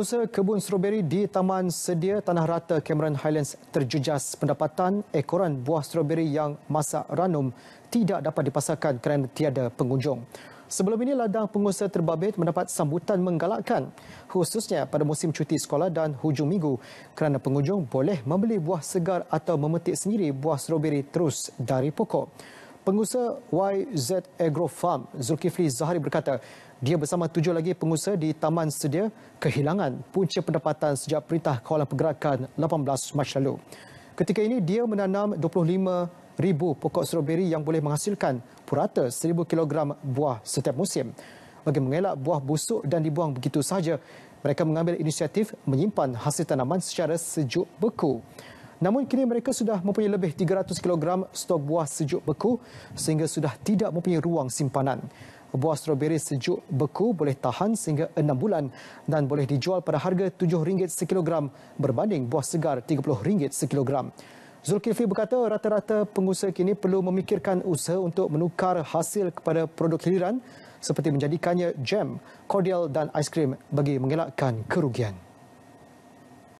Usaha kebun stroberi di Taman Sedia Tanah Rata Cameron Highlands terjejas pendapatan ekoran buah stroberi yang masak ranum tidak dapat dipasarkan kerana tiada pengunjung. Sebelum ini, ladang pengusaha terbabit mendapat sambutan menggalakkan khususnya pada musim cuti sekolah dan hujung minggu kerana pengunjung boleh membeli buah segar atau memetik sendiri buah stroberi terus dari pokok. Pengusaha YZ Agro Farm Zulkifli Zahari berkata, dia bersama tujuh lagi pengusaha di taman sedia kehilangan punca pendapatan sejak Perintah Kawalan Pergerakan 18 Mac lalu. Ketika ini, dia menanam 25,000 pokok stroberi yang boleh menghasilkan purata 1,000 kg buah setiap musim. Bagi mengelak buah busuk dan dibuang begitu sahaja, mereka mengambil inisiatif menyimpan hasil tanaman secara sejuk beku. Namun kini mereka sudah mempunyai lebih 300 kg stok buah sejuk beku sehingga sudah tidak mempunyai ruang simpanan. Buah stroberi sejuk beku boleh tahan sehingga 6 bulan dan boleh dijual pada harga RM7 sekilogram berbanding buah segar RM30 sekilogram. Zulkifli berkata rata-rata pengusaha kini perlu memikirkan usaha untuk menukar hasil kepada produk hiliran seperti menjadikannya jam, kordial dan aiskrim bagi mengelakkan kerugian.